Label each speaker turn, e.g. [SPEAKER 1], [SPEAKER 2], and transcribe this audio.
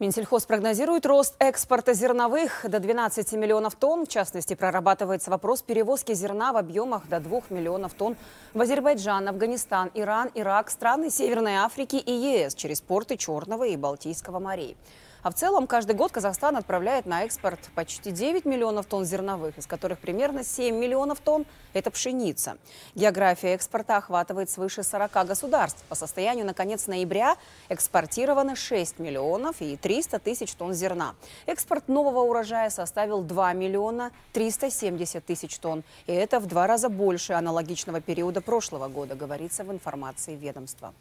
[SPEAKER 1] Минсельхоз прогнозирует рост экспорта зерновых до 12 миллионов тонн. В частности, прорабатывается вопрос перевозки зерна в объемах до 2 миллионов тонн в Азербайджан, Афганистан, Иран, Ирак, страны Северной Африки и ЕС через порты Черного и Балтийского морей. А в целом каждый год Казахстан отправляет на экспорт почти 9 миллионов тонн зерновых, из которых примерно 7 миллионов тонн – это пшеница. География экспорта охватывает свыше 40 государств. По состоянию на конец ноября экспортировано 6 миллионов и 300 тысяч тонн зерна. Экспорт нового урожая составил 2 миллиона 370 тысяч тонн. И это в два раза больше аналогичного периода прошлого года, говорится в информации ведомства.